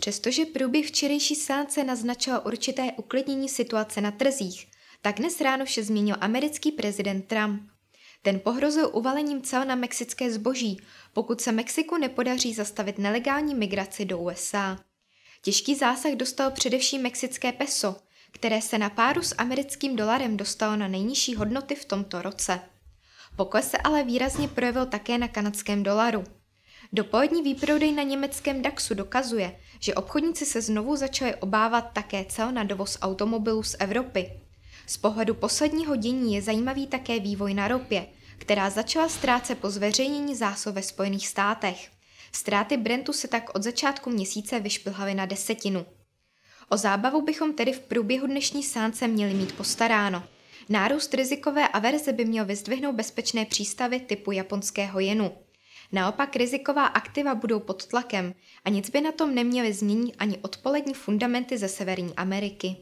Přestože průběh včerejší sánce naznačoval určité uklidnění situace na trzích, tak dnes ráno vše změnil americký prezident Trump. Ten pohrozil uvalením cel na mexické zboží, pokud se Mexiku nepodaří zastavit nelegální migraci do USA. Těžký zásah dostal především mexické peso, které se na páru s americkým dolarem dostalo na nejnižší hodnoty v tomto roce. Pokles se ale výrazně projevil také na kanadském dolaru – Dopolední výprodej na německém DAXu dokazuje, že obchodníci se znovu začali obávat také cel na dovoz automobilů z Evropy. Z pohledu posledního dění je zajímavý také vývoj na ropě, která začala ztrácet po zveřejnění zásob ve Spojených státech. Ztráty Brentu se tak od začátku měsíce vyšplhaly na desetinu. O zábavu bychom tedy v průběhu dnešní sánce měli mít postaráno. Nárůst rizikové averze by měl vyzdvihnout bezpečné přístavy typu japonského jenu. Naopak riziková aktiva budou pod tlakem a nic by na tom neměly změnit ani odpolední fundamenty ze Severní Ameriky.